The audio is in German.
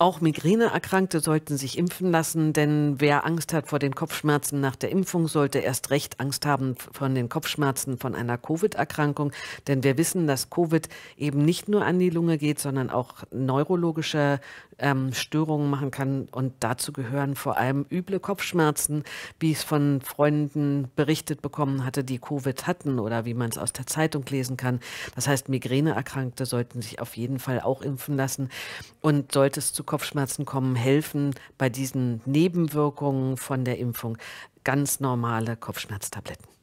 Auch Migräneerkrankte sollten sich impfen lassen, denn wer Angst hat vor den Kopfschmerzen nach der Impfung, sollte erst recht Angst haben von den Kopfschmerzen von einer Covid-Erkrankung. Denn wir wissen, dass Covid eben nicht nur an die Lunge geht, sondern auch neurologische ähm, Störungen machen kann. Und dazu gehören vor allem üble Kopfschmerzen, wie es von Freunden berichtet bekommen hatte, die Covid hatten oder wie man es aus der Zeitung lesen kann. Das heißt, Migräneerkrankte sollten sich auf jeden Fall auch impfen lassen. Und sollte es zu Kopfschmerzen kommen, helfen bei diesen Nebenwirkungen von der Impfung ganz normale Kopfschmerztabletten.